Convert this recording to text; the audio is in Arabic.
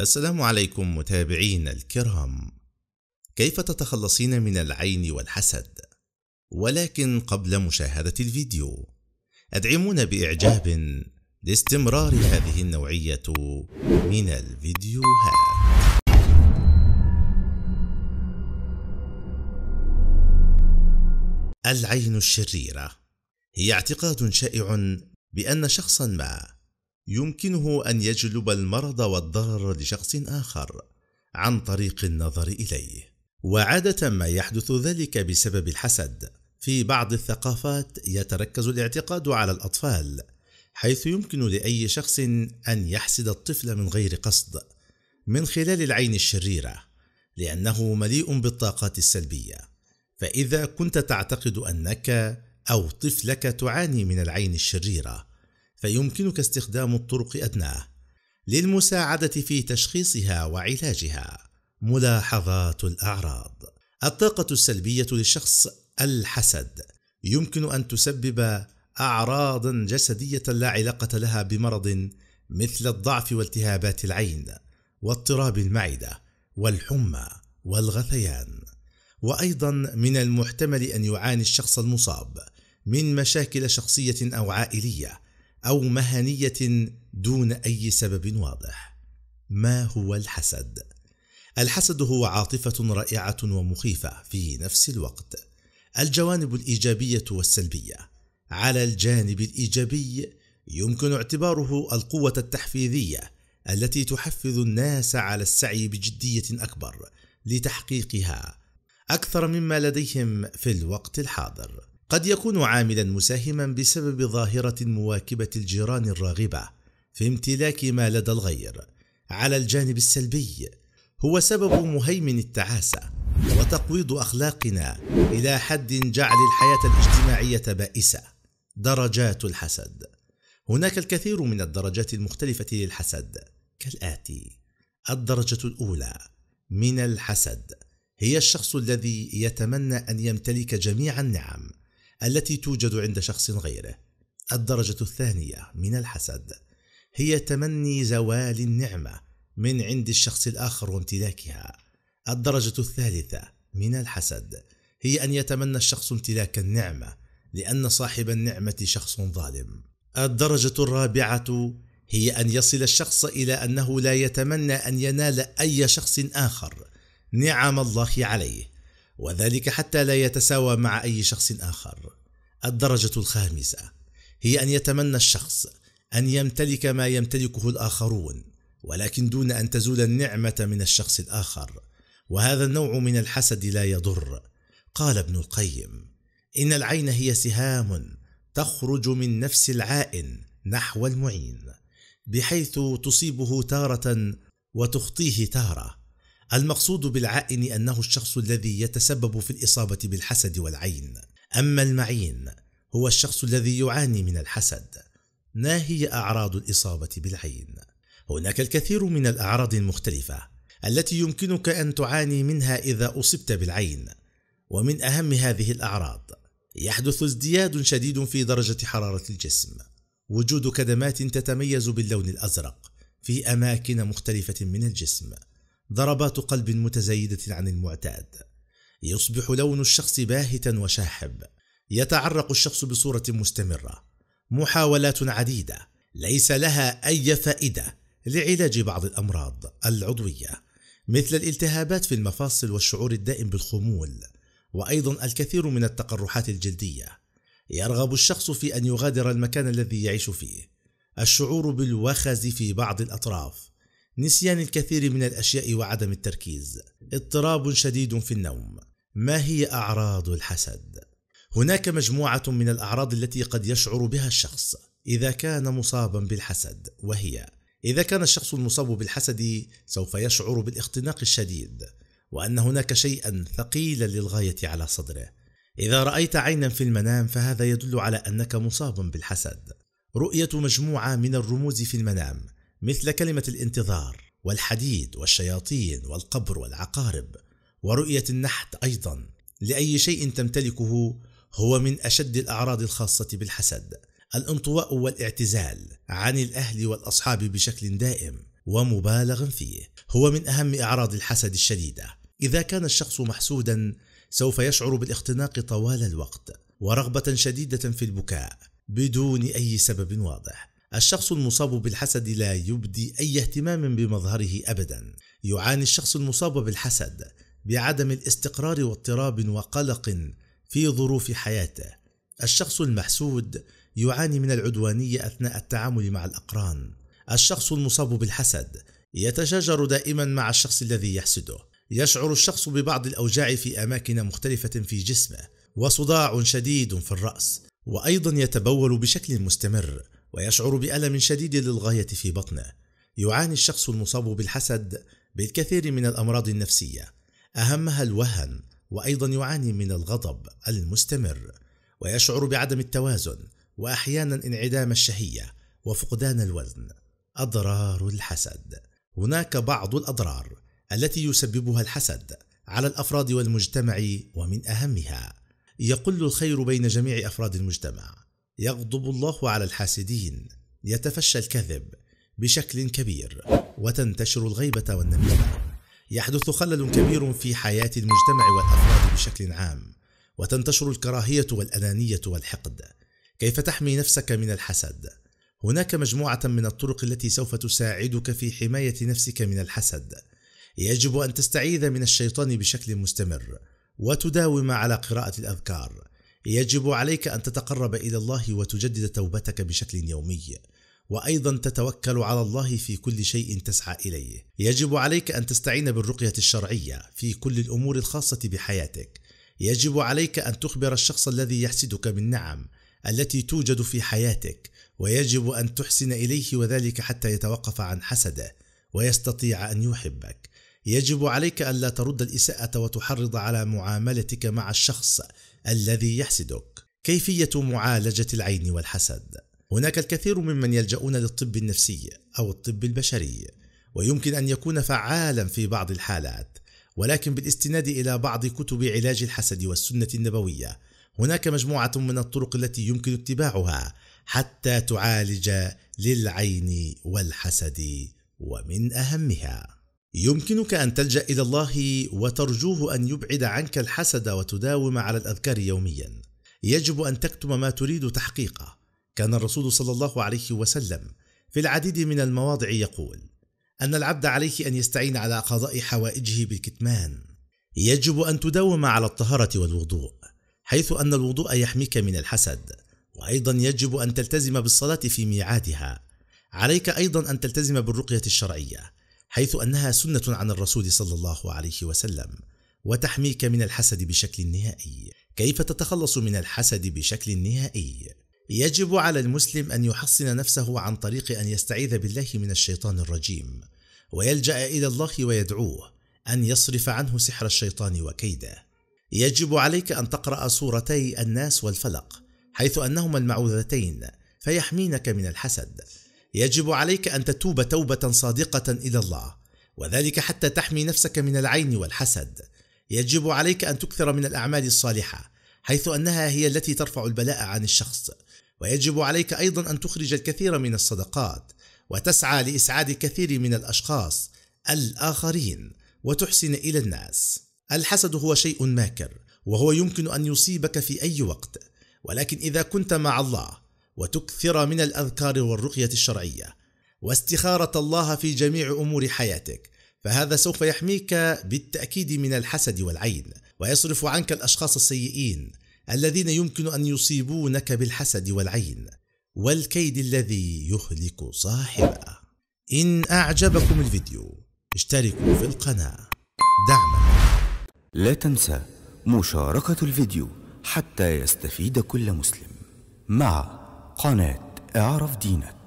السلام عليكم متابعينا الكرام كيف تتخلصين من العين والحسد ولكن قبل مشاهده الفيديو ادعمونا باعجاب لاستمرار هذه النوعيه من الفيديوهات العين الشريره هي اعتقاد شائع بان شخصا ما يمكنه أن يجلب المرض والضرر لشخص آخر عن طريق النظر إليه وعادة ما يحدث ذلك بسبب الحسد في بعض الثقافات يتركز الاعتقاد على الأطفال حيث يمكن لأي شخص أن يحسد الطفل من غير قصد من خلال العين الشريرة لأنه مليء بالطاقات السلبية فإذا كنت تعتقد أنك أو طفلك تعاني من العين الشريرة فيمكنك استخدام الطرق أدناه للمساعدة في تشخيصها وعلاجها. ملاحظات الأعراض الطاقة السلبية للشخص الحسد يمكن أن تسبب أعراضا جسدية لا علاقة لها بمرض مثل الضعف والتهابات العين واضطراب المعدة والحمى والغثيان وأيضا من المحتمل أن يعاني الشخص المصاب من مشاكل شخصية أو عائلية او مهنيه دون اي سبب واضح ما هو الحسد الحسد هو عاطفه رائعه ومخيفه في نفس الوقت الجوانب الايجابيه والسلبيه على الجانب الايجابي يمكن اعتباره القوه التحفيزيه التي تحفز الناس على السعي بجديه اكبر لتحقيقها اكثر مما لديهم في الوقت الحاضر قد يكون عاملا مساهما بسبب ظاهرة مواكبة الجيران الراغبة في امتلاك ما لدى الغير على الجانب السلبي هو سبب مهيمن التعاسة وتقويض أخلاقنا إلى حد جعل الحياة الاجتماعية بائسة درجات الحسد هناك الكثير من الدرجات المختلفة للحسد كالآتي الدرجة الأولى من الحسد هي الشخص الذي يتمنى أن يمتلك جميع النعم التي توجد عند شخص غيره الدرجه الثانيه من الحسد هي تمني زوال النعمه من عند الشخص الاخر وامتلاكها الدرجه الثالثه من الحسد هي ان يتمنى الشخص امتلاك النعمه لان صاحب النعمه شخص ظالم الدرجه الرابعه هي ان يصل الشخص الى انه لا يتمنى ان ينال اي شخص اخر نعم الله عليه وذلك حتى لا يتساوى مع أي شخص آخر. الدرجة الخامسة هي أن يتمنى الشخص أن يمتلك ما يمتلكه الآخرون، ولكن دون أن تزول النعمة من الشخص الآخر، وهذا النوع من الحسد لا يضر. قال ابن القيم: إن العين هي سهام تخرج من نفس العائن نحو المعين، بحيث تصيبه تارة وتخطيه تاره المقصود بالعائن أنه الشخص الذي يتسبب في الإصابة بالحسد والعين أما المعين هو الشخص الذي يعاني من الحسد ما هي أعراض الإصابة بالعين؟ هناك الكثير من الأعراض المختلفة التي يمكنك أن تعاني منها إذا أصبت بالعين ومن أهم هذه الأعراض يحدث ازدياد شديد في درجة حرارة الجسم وجود كدمات تتميز باللون الأزرق في أماكن مختلفة من الجسم ضربات قلب متزايدة عن المعتاد يصبح لون الشخص باهتا وشاحب يتعرق الشخص بصورة مستمرة محاولات عديدة ليس لها أي فائدة لعلاج بعض الأمراض العضوية مثل الالتهابات في المفاصل والشعور الدائم بالخمول وأيضا الكثير من التقرحات الجلدية يرغب الشخص في أن يغادر المكان الذي يعيش فيه الشعور بالوخز في بعض الأطراف نسيان الكثير من الاشياء وعدم التركيز اضطراب شديد في النوم ما هي اعراض الحسد هناك مجموعه من الاعراض التي قد يشعر بها الشخص اذا كان مصابا بالحسد وهي اذا كان الشخص المصاب بالحسد سوف يشعر بالاختناق الشديد وان هناك شيئا ثقيلا للغايه على صدره اذا رايت عينا في المنام فهذا يدل على انك مصاب بالحسد رؤيه مجموعه من الرموز في المنام مثل كلمة الانتظار والحديد والشياطين والقبر والعقارب ورؤية النحت أيضا لأي شيء تمتلكه هو من أشد الأعراض الخاصة بالحسد الانطواء والاعتزال عن الأهل والأصحاب بشكل دائم ومبالغ فيه هو من أهم أعراض الحسد الشديدة إذا كان الشخص محسودا سوف يشعر بالاختناق طوال الوقت ورغبة شديدة في البكاء بدون أي سبب واضح الشخص المصاب بالحسد لا يبدي أي اهتمام بمظهره أبدا يعاني الشخص المصاب بالحسد بعدم الاستقرار واضطراب وقلق في ظروف حياته الشخص المحسود يعاني من العدوانية أثناء التعامل مع الأقران الشخص المصاب بالحسد يتشاجر دائما مع الشخص الذي يحسده يشعر الشخص ببعض الأوجاع في أماكن مختلفة في جسمه وصداع شديد في الرأس وأيضا يتبول بشكل مستمر ويشعر بألم شديد للغاية في بطنه. يعاني الشخص المصاب بالحسد بالكثير من الأمراض النفسية، أهمها الوهن، وأيضا يعاني من الغضب المستمر، ويشعر بعدم التوازن، وأحيانا انعدام الشهية، وفقدان الوزن. أضرار الحسد هناك بعض الأضرار التي يسببها الحسد على الافراد والمجتمع ومن اهمها يقل الخير بين جميع افراد المجتمع يغضب الله على الحاسدين يتفشى الكذب بشكل كبير وتنتشر الغيبة والنميمة يحدث خلل كبير في حياة المجتمع والأفراد بشكل عام وتنتشر الكراهية والأنانية والحقد كيف تحمي نفسك من الحسد؟ هناك مجموعة من الطرق التي سوف تساعدك في حماية نفسك من الحسد يجب أن تستعيذ من الشيطان بشكل مستمر وتداوم على قراءة الأذكار يجب عليك ان تتقرب الى الله وتجدد توبتك بشكل يومي وايضا تتوكل على الله في كل شيء تسعى اليه يجب عليك ان تستعين بالرقيه الشرعيه في كل الامور الخاصه بحياتك يجب عليك ان تخبر الشخص الذي يحسدك بالنعم التي توجد في حياتك ويجب ان تحسن اليه وذلك حتى يتوقف عن حسده ويستطيع ان يحبك يجب عليك أن لا ترد الاساءه وتحرض على معاملتك مع الشخص الذي يحسدك كيفية معالجة العين والحسد هناك الكثير ممن يلجؤون للطب النفسي أو الطب البشري ويمكن أن يكون فعالا في بعض الحالات ولكن بالاستناد إلى بعض كتب علاج الحسد والسنة النبوية هناك مجموعة من الطرق التي يمكن اتباعها حتى تعالج للعين والحسد ومن أهمها يمكنك أن تلجأ إلى الله وترجوه أن يبعد عنك الحسد وتداوم على الأذكار يوميا. يجب أن تكتم ما تريد تحقيقه. كان الرسول صلى الله عليه وسلم في العديد من المواضع يقول: أن العبد عليه أن يستعين على قضاء حوائجه بالكتمان. يجب أن تداوم على الطهارة والوضوء، حيث أن الوضوء يحميك من الحسد، وأيضا يجب أن تلتزم بالصلاة في ميعادها. عليك أيضا أن تلتزم بالرقية الشرعية، حيث انها سنه عن الرسول صلى الله عليه وسلم وتحميك من الحسد بشكل نهائي كيف تتخلص من الحسد بشكل نهائي يجب على المسلم ان يحصن نفسه عن طريق ان يستعيذ بالله من الشيطان الرجيم ويلجا الى الله ويدعوه ان يصرف عنه سحر الشيطان وكيده يجب عليك ان تقرا سورتي الناس والفلق حيث انهما المعوذتين فيحمينك من الحسد يجب عليك ان تتوب توبه صادقه الى الله وذلك حتى تحمي نفسك من العين والحسد يجب عليك ان تكثر من الاعمال الصالحه حيث انها هي التي ترفع البلاء عن الشخص ويجب عليك ايضا ان تخرج الكثير من الصدقات وتسعى لاسعاد كثير من الاشخاص الاخرين وتحسن الى الناس الحسد هو شيء ماكر وهو يمكن ان يصيبك في اي وقت ولكن اذا كنت مع الله وتكثر من الاذكار والرقيه الشرعيه واستخاره الله في جميع امور حياتك فهذا سوف يحميك بالتاكيد من الحسد والعين ويصرف عنك الاشخاص السيئين الذين يمكن ان يصيبونك بالحسد والعين والكيد الذي يهلك صاحبه ان اعجبكم الفيديو اشتركوا في القناه دعما لا تنسى مشاركه الفيديو حتى يستفيد كل مسلم مع قناة اعرف دينك